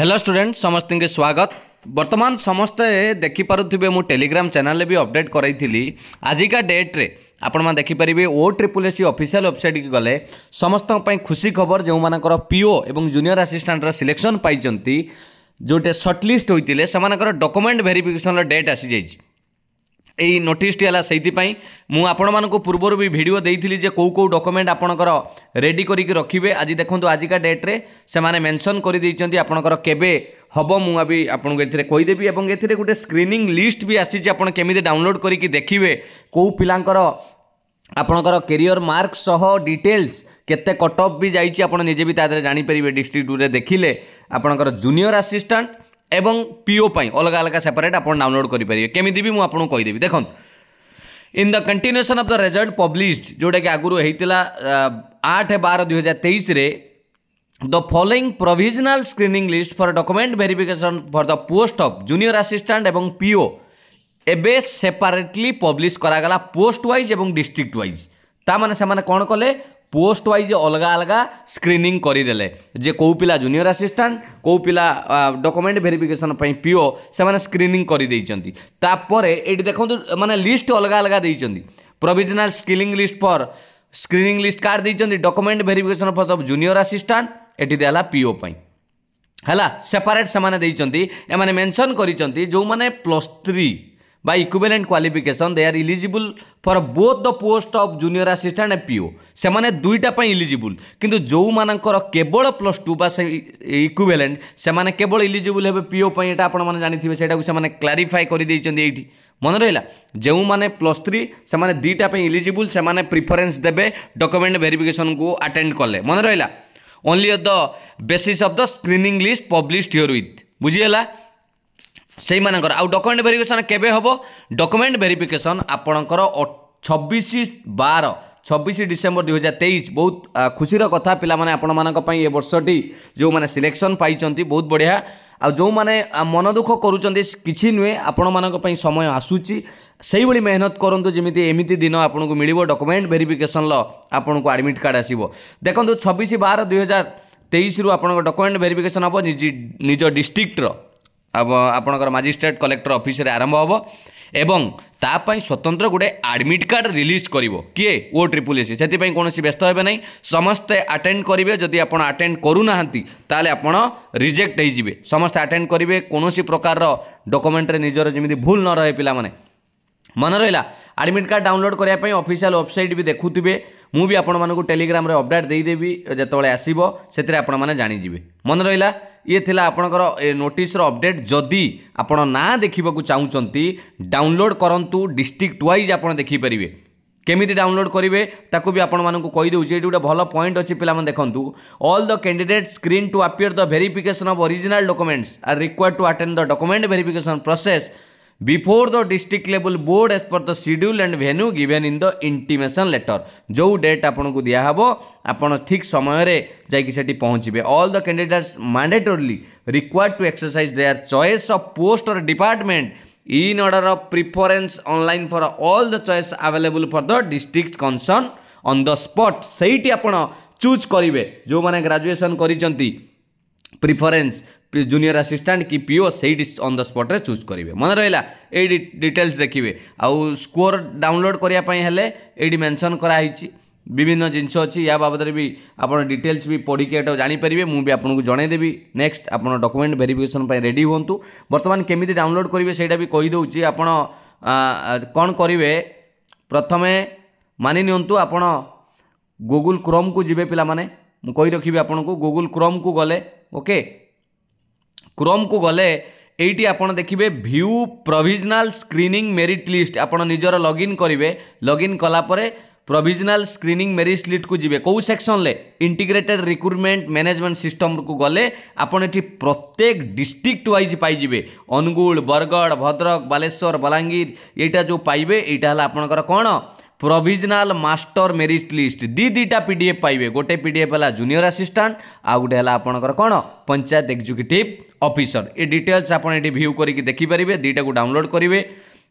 hello student সমস্ত স্বাগত বর্তমান সমস্তে দেখিপারে মু টেলিগ্রাম চ্যানেল বি অপডেট করাই আজিকা ডেট্রে আপনার দেখিপারে ও ট্রিপল এসি অফিসিয়াল ওয়েবসাইট কি গলে সমস্ত খুশি খবর যে পিও এবং জুনিয়র আসিষ্টাটর সিলেকশন পাইছেন যেটা সর্টলিস্ট হয়েছে সে ডকুমেন্ট ভেরিফিকেসনর ডেট আসি যাই এই নোটিসটি ହେଲା ସେଇଥିପାଇଁ ମୁଁ ଆପଣମାନଙ୍କୁ ପୂର୍ବରୁ ବି ଭିଡ଼ିଓ ଦେଇଥିଲି ଯେ କେଉଁ କେଉଁ ଡକୁମେଣ୍ଟ ଆପଣଙ୍କର ରେଡ଼ି କରିକି ରଖିବେ ଆଜି ଦେଖନ୍ତୁ ଆଜିକା ଡେଟ୍ରେ ସେମାନେ ମେନସନ୍ କରିଦେଇଛନ୍ତି ଆପଣଙ୍କର କେବେ ହେବ ମୁଁ ବି ଆପଣଙ୍କୁ ଏଥିରେ କହିଦେବି ଏବଂ ଏଥିରେ ଗୋଟେ ସ୍କ୍ରିନିଂ ଲିଷ୍ଟ ବି ଆସିଛି ଆପଣ କେମିତି ଡାଉନଲୋଡ଼ କରିକି ଦେଖିବେ କେଉଁ ପିଲାଙ୍କର ଆପଣଙ୍କର କେରିୟର ମାର୍କ ସହ ଡିଟେଲ୍ସ କେତେ କଟ୍ ଅଫ୍ ବି ଯାଇଛି ଆପଣ ନିଜେ ବି ତା ଦେହରେ ଜାଣିପାରିବେ ଡିଷ୍ଟ୍ରିକ୍ଟରେ ଦେଖିଲେ ଆପଣଙ୍କର ଜୁନିୟର ଆସିଷ୍ଟାଣ୍ଟ এবং ପିଓ ପାଇଁ ଅଲଗା ଅଲଗା ସେପାରେଟ୍ ଆପଣ ଡାଉନଲୋଡ଼୍ କରିପାରିବେ କେମିତି ବି ମୁଁ ଆପଣଙ୍କୁ କହିଦେବି ଦେଖନ୍ତୁ in the continuation of the result published ଯେଉଁଟାକି ଆଗରୁ ହେଇଥିଲା ଆଠ ବାର ଦୁଇହଜାର ତେଇଶରେ the following provisional screening list for document verification for the post of junior assistant ଏବଂ ପିଓ ଏବେ ସେପାରେଟଲି ପବ୍ଲିଶ କରାଗଲା ପୋଷ୍ଟ ୱାଇଜ୍ ଏବଂ ଡିଷ୍ଟ୍ରିକ୍ଟ ୱାଇଜ୍ ତାମାନେ ସେମାନେ କ'ଣ କଲେ পোস্ট ওয়াইজ অলগা অলগা স্ক্রিনিং করিদেলে যে কেউ পিলা জুনিয়র আসিষ্টাট কেউ পিলা ডকুমেন্ট ভেরিফিকেসন পিও সে স্ক্রিনিং করেদিন তাপরে এটি দেখুন মানে লিষ্ট অলগা অলগা দিয়েছেন provisional screening list for screening list card দিয়েছেন document verification for junior assistant এটি দেলা পিও পাই ହେଲା ସେପାରେଟ୍ ସେମାନେ ଦେଇଛନ୍ତି ଏମାନେ ମେନ୍ସନ୍ କରିଛନ୍ତି ଯେଉଁମାନେ plus three by equivalent qualification they are eligible for both the post of junior assistant and PO ସେମାନେ ଦୁଇଟା ପାଇଁ eligible କିନ୍ତୁ ଯେଉଁମାନଙ୍କର କେବଳ ପ୍ଲସ୍ ଟୁ ବା ଇକ୍ୱିଭେଲେଣ୍ଟ ସେମାନେ କେବଳ eligible ହେବେ PO ପାଇଁ ଏଇଟା ଆପଣମାନେ ଜାଣିଥିବେ ସେଇଟାକୁ ସେମାନେ କ୍ଲାରିଫାଏ କରିଦେଇଛନ୍ତି ଏଇଠି ମନେ ରହିଲା ଯେଉଁମାନେ ପ୍ଲସ୍ ଥ୍ରୀ ସେମାନେ ଦୁଇଟା ପାଇଁ ଇଲିଜିବୁଲ୍ ସେମାନେ ପ୍ରିଫରେନ୍ସ ଦେବେ ଡକ୍ୟୁମେଣ୍ଟ ଭେରିଫିକେସନ୍କୁ ଆଟେଣ୍ଡ କଲେ ମନେ ରହିଲା only on the basis of the screening list published ହିଓର ୱିଥ୍ ବୁଝିଗଲା ସେଇମାନଙ୍କର ଆଉ ଡକୁମେଣ୍ଟ ଭେରିଫିକେସନ୍ କେବେ ହେବ ଡକୁମେଣ୍ଟ ଭେରିଫିକେସନ୍ ଆପଣଙ୍କର ଛବିଶ ବାର ଛବିଶ ଡିସେମ୍ବର ଦୁଇହଜାର ତେଇଶ ବହୁତ ଖୁସିର କଥା ପିଲାମାନେ ଆପଣମାନଙ୍କ ପାଇଁ ଏ ବର୍ଷଟି ଯେଉଁମାନେ ସିଲେକ୍ସନ୍ ପାଇଛନ୍ତି ବହୁତ ବଢ଼ିଆ ଆଉ ଯେଉଁମାନେ ମନ ଦୁଃଖ କରୁଛନ୍ତି କିଛି ନୁହେଁ ଆପଣମାନଙ୍କ ପାଇଁ ସମୟ ଆସୁଛି ସେଇଭଳି ମେହନତ କରନ୍ତୁ ଯେମିତି ଏମିତି ଦିନ ଆପଣଙ୍କୁ ମିଳିବ ଡକୁମେଣ୍ଟ ଭେରିଫିକେସନ୍ର ଆପଣଙ୍କୁ ଆଡ଼ମିଟ୍ କାର୍ଡ଼ ଆସିବ ଦେଖନ୍ତୁ ଛବିଶ ବାର ଦୁଇହଜାର ତେଇଶରୁ ଆପଣଙ୍କ ଡକୁମେଣ୍ଟ ଭେରିଫିକେସନ୍ ହେବ ନିଜ ଡିଷ୍ଟ୍ରିକ୍ଟର ଆପଣଙ୍କର ମାଜିଷ୍ଟ୍ରେଟ୍ କଲେକ୍ଟର ଅଫିସରେ ଆରମ୍ଭ ହେବ ଏବଂ ତା ପାଇଁ ସ୍ୱତନ୍ତ୍ର ଗୋଟେ ଆଡ଼ମିଟ୍ କାର୍ଡ଼ ରିଲିଜ୍ କରିବ କିଏ ଓ ଟ୍ରିପୁଲ୍ ଏସ୍ ସେଥିପାଇଁ କୌଣସି ବ୍ୟସ୍ତ ହେବେ ନାହିଁ ସମସ୍ତେ ଆଟେଣ୍ଡ କରିବେ ଯଦି ଆପଣ ଆଟେଣ୍ଡ କରୁନାହାନ୍ତି ତାହେଲେ ଆପଣ ରିଜେକ୍ଟ ହୋଇଯିବେ ସମସ୍ତେ ଆଟେଣ୍ଡ କରିବେ କୌଣସି ପ୍ରକାରର ଡକୁମେଣ୍ଟରେ ନିଜର ଯେମିତି ଭୁଲ ନ ରହେ ପିଲାମାନେ ମନେ ରହିଲା ଆଡ଼ମିଟ୍ କାର୍ଡ଼ ଡାଉନଲୋଡ଼୍ କରିବା ପାଇଁ ଅଫିସିଆଲ୍ ୱେବସାଇଟ୍ ବି ଦେଖୁଥିବେ ମୁଁ ବି ଆପଣମାନଙ୍କୁ ଟେଲିଗ୍ରାମରେ ଅପଡ଼େଟ୍ ଦେଇଦେବି ଯେତେବେଳେ ଆସିବ ସେଥିରେ ଆପଣମାନେ ଜାଣିଯିବେ ମନେ ରହିଲା ଇଏ ଥିଲା ଆପଣଙ୍କର ନୋଟିସ୍ର ଅପଡ଼େଟ୍ ଯଦି ଆପଣ ନାଁ ଦେଖିବାକୁ ଚାହୁଁଛନ୍ତି ଡାଉନଲୋଡ଼୍ କରନ୍ତୁ ଡିଷ୍ଟ୍ରିକ୍ଟ ୱାଇଜ୍ ଆପଣ ଦେଖିପାରିବେ କେମିତି ଡାଉନଲୋଡ଼୍ କରିବେ ତାକୁ ବି ଆପଣମାନଙ୍କୁ କହିଦେଉଛି ଏଠି ଗୋଟେ ଭଲ ପଏଣ୍ଟ ଅଛି ପିଲାମାନେ ଦେଖନ୍ତୁ all the candidate screen to appear the verification of original documents are required to attend the document verification process before the district level board as per the schedule and venue given in the intimation letter जो date आपको दिहब ଆପଣ ଠିକ୍ ସମୟରେ ଯାଇକି ସେଠି ପହଞ୍ଚିବେ all the candidates mandatorily required to exercise their choice of post or department in order of preference online for all the choice available for the district concern on the spot ସେଇଠି ଆପଣ ଚୁଜ୍ କରିବେ ଯେଉଁମାନେ graduation କରିଛନ୍ତି preference junior আসিষ্টাট কি পিও সেইটি on the স্পট্রে choose করবে মনে রহলা এই ডিটেলস দেখবে আকোর ডাউনলোড করা হলে এইটি মেনশন করা হয়েছে বিভিন্ন জিনিস অছি ইয়া বাবদরে বি আপনার ডিটেলস বি পড়িকি এটা জাঁপারে মু আপনার জনাইদেবি নেক্সট আপনার ডকুমেন্ট ভেরিফিকেসন রেডি হুম বর্তমান কেমিতি ডাউনলোড করবে সেইটা বি কইদি আপনার কণ করবে প্রথমে মানি নিউ আপনার গুগল ক্রোম কু যাবে পিলা মানে কই রাখবি আপনার গুগল ক্রোম কু গলে ওকে କ୍ରୋମ୍କୁ ଗଲେ এইটি আপনার দেখবে view provisional screening merit list আপনার নিজের লগ ইন করবে লগ ইন কলাপরে প্রভিজনাল স্ক্রিনিং মেরিট লিষ্টকু যাবে কেউ সেকশনলে ইন্টিগ্রেটেড রিক্রুটমেন্ট ম্যানেজমেন্ট সিষ্টমকু গলে আপনার এটি প্রত্যেক ডিস্ট্রিক্ট ওয়াইজ পাইবে অনুগুল বরগড় ভদ্রক বালেশ্বর বলাঙ্গীর এইটা যে পাইবে এইটা হল আপনার কোণ प्रोजनाल मास्टर मेरीट लिस्ट दि दी दीटा पीडीएफ पाइबे गोटे पी पीडीएफ है जूनियर आसीस्टांट आ गोटे आपर कौन पंचायत एक्जिक्यूटिव अफिसर ये डिटेल्स आपड़ी भ्यू करके देखिपारे दुईटा को डाउनलोड करेंगे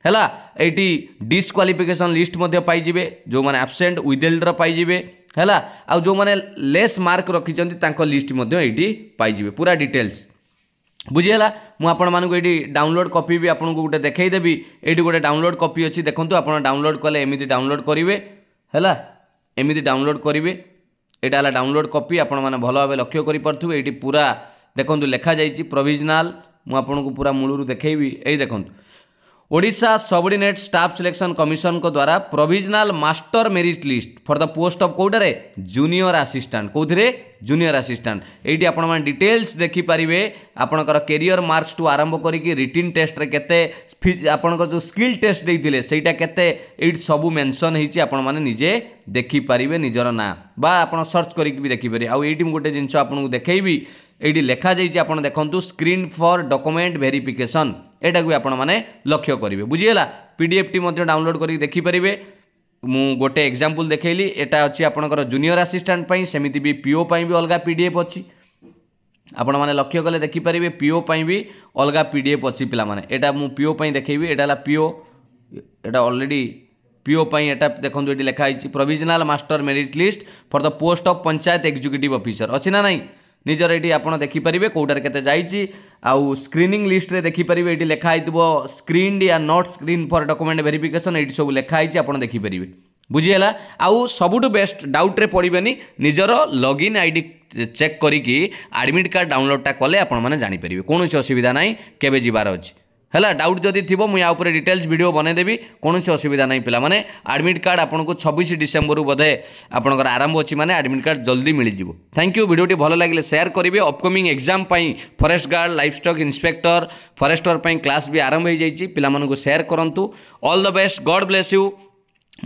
है ये डिस्कालिफिकेसन लिस्ट पाई जो मैंने आबसेंट ओदेल्डर पाई है जो मैंने लेस मार्क रखिंट लिस्ट ये पूरा डिटेल्स বুঝিগলা ମୁଁ ଆପଣମାନଙ୍କୁ ଏଇଠି ଡାଉନଲୋଡ଼ କପି ବି ଆପଣଙ୍କୁ ଗୋଟେ ଦେଖାଇଦେବି ଏଇଠି ଗୋଟେ ଡାଉନଲୋଡ଼ କପି ଅଛି ଦେଖନ୍ତୁ ଆପଣ ଡାଉନଲୋଡ଼ କଲେ ଏମିତି ଡାଉନଲୋଡ଼ କରିବେ ହେଲା ଏମିତି ଡାଉନଲୋଡ଼ କରିବେ ଏଇଟା ହେଲା ଡାଉନଲୋଡ଼ କପି ଆପଣମାନେ ଭଲ ଭାବେ ଲକ୍ଷ୍ୟ କରିପାରୁଥିବେ ଏଇଠି ପୁରା ଦେଖନ୍ତୁ ଲେଖାଯାଇଛି ପ୍ରୋଭିଜନାଲ ମୁଁ ଆପଣଙ୍କୁ ପୁରା ମୂଳରୁ ଦେଖାଇବି ଏଇ ଦେଖନ୍ତୁ ଓଡ଼ିଶା ସବର୍ଡିନେଟ୍ ଷ୍ଟାଫ୍ ସିଲେକ୍ସନ୍ କମିଶନଙ୍କ ଦ୍ୱାରା provisional master merit list for the post of କେଉଁଟାରେ ଜୁନିୟର ଆସିଷ୍ଟାଣ୍ଟ କେଉଁଥିରେ জুনিয়র ଆସିଷ୍ଟାଣ୍ଟ ଏଇଠି ଆପଣମାନେ ଡିଟେଲ୍ସ ଦେଖିପାରିବେ ଆପଣଙ୍କର କେରିୟର ମାର୍କସଠୁ ଆରମ୍ଭ କରିକି ରିଟିନ୍ ଟେଷ୍ଟରେ କେତେ ଆପଣଙ୍କର ଯେଉଁ ସ୍କିଲ୍ ଟେଷ୍ଟ ଦେଇଥିଲେ ସେଇଟା କେତେ ଏଇଠି ସବୁ ମେନସନ୍ ହେଇଛି ଆପଣମାନେ ନିଜେ ଦେଖିପାରିବେ ନିଜର ନାଁ ବା ଆପଣ ସର୍ଚ୍ଚ କରିକି ବି ଦେଖିପାରିବେ ଆଉ ଏଇଠି ମୁଁ ଗୋଟେ ଜିନିଷ ଆପଣଙ୍କୁ ଦେଖେଇବି ଏଇଠି ଲେଖାଯାଇଛି ଆପଣ ଦେଖନ୍ତୁ ସ୍କ୍ରିନ୍ ଫର୍ ଡକୁମେଣ୍ଟ ଭେରିଫିକେସନ୍ ଏଇଟାକୁ ବି ଆପଣମାନେ ଲକ୍ଷ୍ୟ କରିବେ ବୁଝିହେଲା ପି ଡି ଏଫ୍ଟି ମଧ୍ୟ ଡାଉନଲୋଡ଼୍ କରିକି ଦେଖିପାରିବେ ମୁଁ ଗୋଟେ ଏକ୍ଜାମ୍ପଲ୍ ଦେଖାଇଲି ଏଇଟା ଅଛି ଆପଣଙ୍କର ଜୁନିୟର ଆସିଷ୍ଟାଣ୍ଟ ପାଇଁ ସେମିତି ବି ପିଓ ପାଇଁ ବି ଅଲଗା ପି ଡି ଏଫ୍ ଅଛି ଆପଣମାନେ ଲକ୍ଷ୍ୟ କଲେ ଦେଖିପାରିବେ ପିଓ ପାଇଁ ବି ଅଲଗା ପି ଡି ଏଫ୍ ଅଛି ପିଲାମାନେ ଏଇଟା ମୁଁ ପିଓ ପାଇଁ ଦେଖେଇବି ଏଇଟା ହେଲା ପିଓ ଏଇଟା ଅଲରେଡ଼ି ପିଓ ପାଇଁ ଏଇଟା ଦେଖନ୍ତୁ ଏଠି ଲେଖା ହେଇଛି provisional master merit list for the post of panchayat executive officer ଅଛି ନା ନାହିଁ ନିଜର ଏଇଠି ଆପଣ ଦେଖିପାରିବେ କେଉଁଟାରେ କେତେ ଯାଇଛି ଆଉ ସ୍କ୍ରିନିଂ ଲିଷ୍ଟରେ ଦେଖିପାରିବେ ଏଠି ଲେଖା ହେଇଥିବ ସ୍କ୍ରିନ୍ଡ ୟା not screen for document verification ଏଇଠି ସବୁ ଲେଖା ହେଇଛି ଆପଣ ଦେଖିପାରିବେ ବୁଝିହେଲା ଆଉ ସବୁଠୁ ବେଷ୍ଟ ଡାଉଟ୍ରେ ପଡ଼ିବେନି ନିଜର ଲଗ୍ଇନ୍ ଆଇ ଡ଼ି ଚେକ୍ କରିକି ଆଡ଼ମିଟ୍ କାର୍ଡ଼ ଡାଉନଲୋଡ଼୍ଟା କଲେ ଆପଣମାନେ ଜାଣିପାରିବେ କୌଣସି ଅସୁବିଧା ନାହିଁ କେବେ ଯିବାର ଅଛି ହେଲା ଡାଉଟ୍ ଯଦି ଥିବ ମୁଁ ୟା ଉପରେ ଡିଟେଲ୍ସ ଭିଡ଼ିଓ ବନେଇଦେବି କୌଣସି ଅସୁବିଧା ନାହିଁ ପିଲାମାନେ ଆଡ଼ମିଟ୍ କାର୍ଡ଼ ଆପଣଙ୍କୁ ଛବିଶ ଡିସେମ୍ବରରୁ ବୋଧେ ଆପଣଙ୍କର ଆରମ୍ଭ ଅଛି ମାନେ ଆଡ଼ମିଟ୍ କାର୍ଡ଼ ଜଲ୍ଦି ମିଳିଯିବ ଥ୍ୟାଙ୍କ ୟୁ ଭିଡ଼ିଓଟି ଭଲ ଲାଗିଲେ ସେୟାର କରିବେ ଅପକମିଂ ଏକ୍ଜାମ୍ ପାଇଁ forest guard livestock inspector forester ପାଇଁ କ୍ଲାସ୍ ବି ଆରମ୍ଭ ହୋଇଯାଇଛି ପିଲାମାନଙ୍କୁ ସେୟାର କରନ୍ତୁ all the best God bless you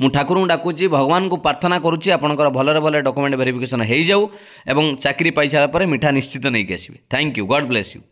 ମୁଁ ଠାକୁରଙ୍କୁ ଡାକୁଛି ଭଗବାନଙ୍କୁ ପ୍ରାର୍ଥନା କରୁଛି ଆପଣଙ୍କର ଭଲରେ ଭଲରେ ଡକୁମେଣ୍ଟ ଭେରିଫିକେସନ୍ ହୋଇଯାଉ ଏବଂ ଚାକିରି ପାଇସାରିଲା ପରେ ମିଠା ନିଶ୍ଚିତ ନେଇକି ଆସିବେ thank you God bless you